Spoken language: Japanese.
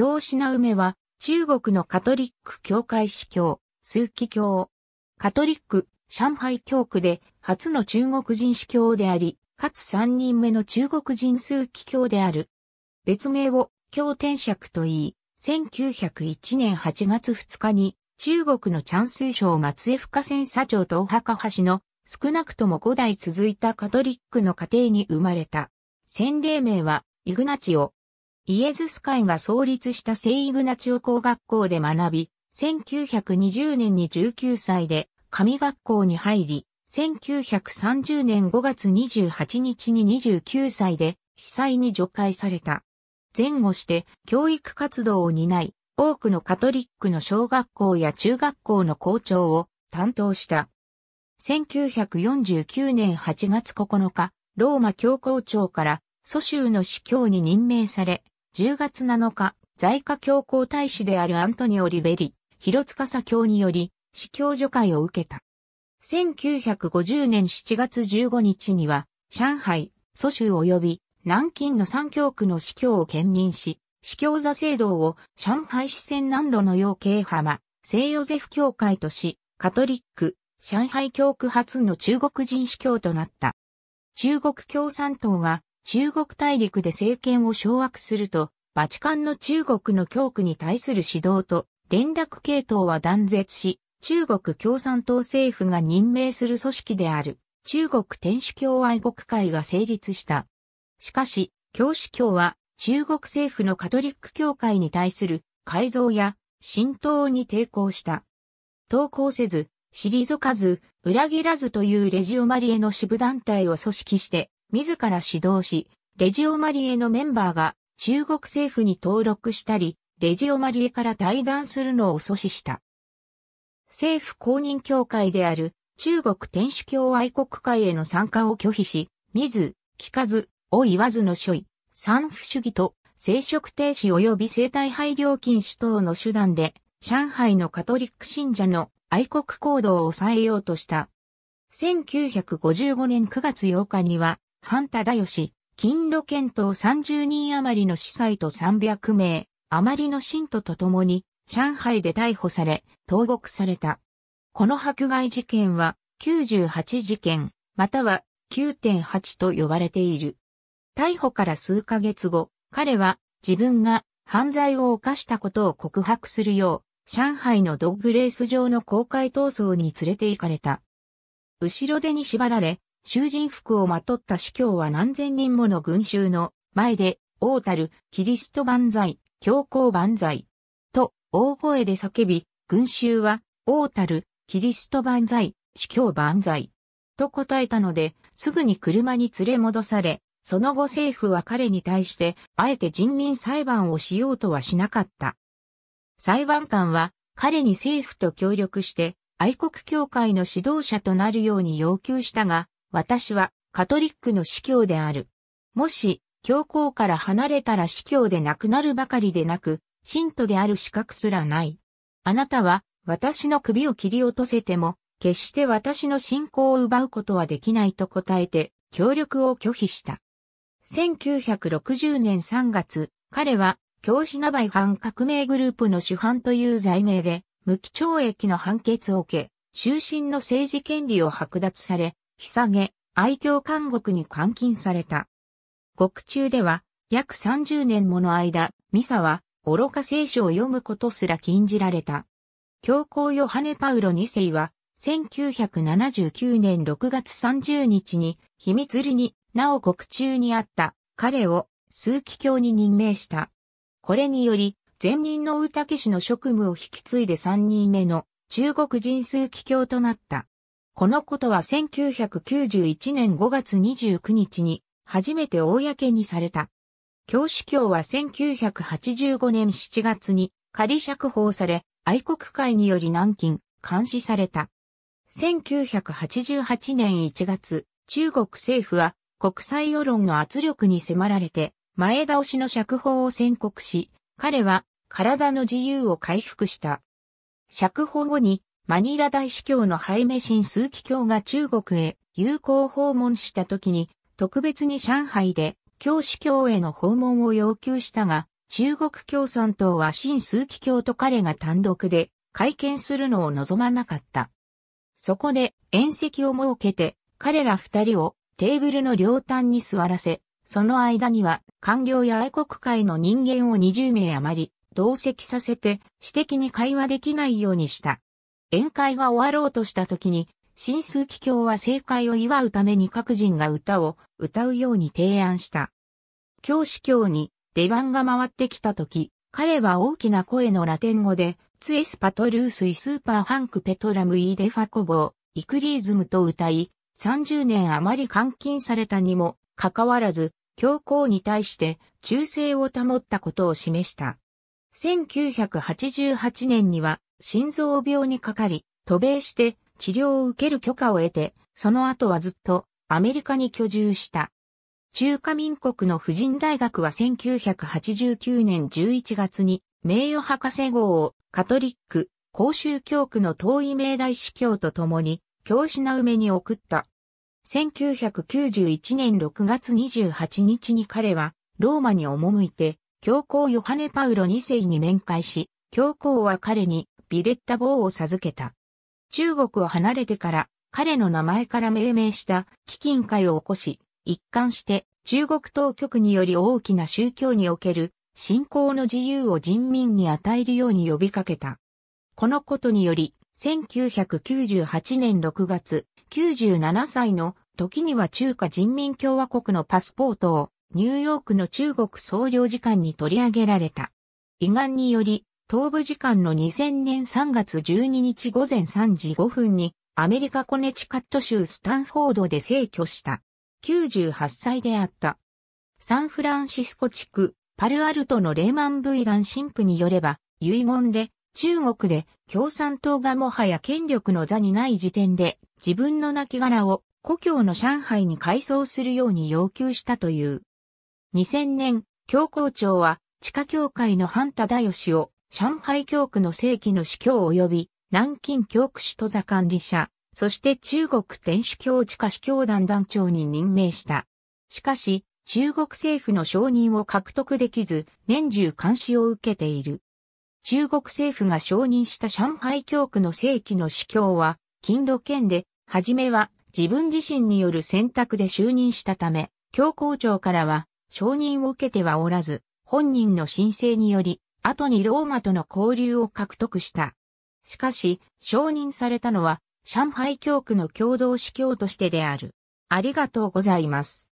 京品梅は、中国のカトリック教会司教、枢機教。カトリック、上海教区で、初の中国人司教であり、かつ3人目の中国人枢機教である。別名を、京天爵と言い、1901年8月2日に、中国のチャンス省松江深千社長とお墓橋の少なくとも5代続いたカトリックの家庭に生まれた。洗礼名はイグナチオ、イエズス会が創立した聖イグナチオ工学校で学び、1920年に19歳で神学校に入り、1930年5月28日に29歳で被災に除会された。前後して教育活動を担い、多くのカトリックの小学校や中学校の校長を担当した。1949年8月9日、ローマ教皇庁から蘇州の司教に任命され、10月7日、在華教皇大使であるアントニオ・リベリ、広司教により、司教助会を受けた。1950年7月15日には、上海、蘇州及び南京の三教区の司教を兼任し、司教座制度を上海市線南路の洋慶浜、聖ヨゼフ教会とし、カトリック、上海教区初の中国人司教となった。中国共産党が中国大陸で政権を掌握すると、バチカンの中国の教区に対する指導と連絡系統は断絶し、中国共産党政府が任命する組織である中国天主教愛国会が成立した。しかし、教師教は中国政府のカトリック教会に対する改造や浸透に抵抗した。投稿せず、退かず、裏切らずというレジオマリエの支部団体を組織して、自ら指導し、レジオマリエのメンバーが中国政府に登録したり、レジオマリエから退団するのを阻止した。政府公認協会である中国天主教愛国会への参加を拒否し、見ず、聞かず、を言わずの処理、産婦主義と生殖停止及び生体配慮禁止等の手段で、上海のカトリック信者の愛国行動を抑えようとした。1955年9月8日には、ハンタダヨシ、金路県等30人余りの司祭と300名、余りの信徒と共に、上海で逮捕され、投獄された。この迫害事件は、98事件、または9.8と呼ばれている。逮捕から数ヶ月後、彼は自分が犯罪を犯したことを告白するよう、上海のドッグレース場の公開闘争に連れて行かれた。後ろ手に縛られ、囚人服をまとった司教は何千人もの群衆の前で、王たる、キリスト万歳、教皇万歳、と、大声で叫び、群衆は、王たる、キリスト万歳、司教万歳、と答えたので、すぐに車に連れ戻され、その後政府は彼に対して、あえて人民裁判をしようとはしなかった。裁判官は、彼に政府と協力して、愛国協会の指導者となるように要求したが、私はカトリックの司教である。もし、教皇から離れたら司教でなくなるばかりでなく、信徒である資格すらない。あなたは、私の首を切り落とせても、決して私の信仰を奪うことはできないと答えて、協力を拒否した。1960年3月、彼は、教師ナバイ反革命グループの主犯という罪名で、無期懲役の判決を受け、終身の政治権利を剥奪され、ひさげ、愛嬌監獄に監禁された。獄中では、約30年もの間、ミサは、愚か聖書を読むことすら禁じられた。教皇ヨハネ・パウロ2世は、1979年6月30日に、秘密裏に、なお獄中にあった彼を数奇教に任命した。これにより、前任の大竹氏の職務を引き継いで3人目の中国人数奇教となった。このことは1991年5月29日に初めて公にされた。教師教は1985年7月に仮釈放され、愛国会により軟禁、監視された。1988年1月、中国政府は国際世論の圧力に迫られて、前倒しの釈放を宣告し、彼は体の自由を回復した。釈放後にマニラ大司教のハイメシン枢機卿が中国へ友好訪問した時に、特別に上海で教司教への訪問を要求したが、中国共産党は新枢機卿と彼が単独で会見するのを望まなかった。そこで宴席を設けて彼ら二人をテーブルの両端に座らせ、その間には官僚や愛国会の人間を20名余り同席させて私的に会話できないようにした。宴会が終わろうとした時に、新数奇教は正解を祝うために各人が歌を歌うように提案した。教師教に出番が回ってきた時、彼は大きな声のラテン語で、ツエスパトルースイスーパーハンクペトラムイデファコボー、イクリーズムと歌い、30年余り監禁されたにもかかわらず、教皇に対して忠誠を保ったことを示した。1988年には心臓病にかかり、渡米して治療を受ける許可を得て、その後はずっとアメリカに居住した。中華民国の婦人大学は1989年11月に名誉博士号をカトリック、公衆教区の遠い名大司教と共に教師な梅に送った。1991年6月28日に彼はローマに赴いて教皇ヨハネ・パウロ2世に面会し、教皇は彼にビレッターを授けた。中国を離れてから彼の名前から命名した基金会を起こし、一貫して中国当局により大きな宗教における信仰の自由を人民に与えるように呼びかけた。このことにより、1998年6月、97歳の時には中華人民共和国のパスポートをニューヨークの中国総領事館に取り上げられた。胃がんにより東部時間の2000年3月12日午前3時5分に、アメリカコネチカット州スタンフォードで逝去した。98歳であった。サンフランシスコ地区、パルアルトのレーマン・ブイラン神父によれば、遺言で、中国で共産党がもはや権力の座にない時点で、自分の亡骸を故郷の上海に改装するように要求したという。2000年、教皇庁は地下教会の反忠義を上海教区の正規の司教及び南京教区使都座管理者、そして中国天主教地下司教団団長に任命した。しかし、中国政府の承認を獲得できず、年中監視を受けている。中国政府が承認した上海教区の正規の司教は、金路県で、はじめは自分自身による選択で就任したため、教皇庁からは承認を受けてはおらず、本人の申請により後にローマとの交流を獲得した。しかし、承認されたのは、上海教区の共同司教としてである。ありがとうございます。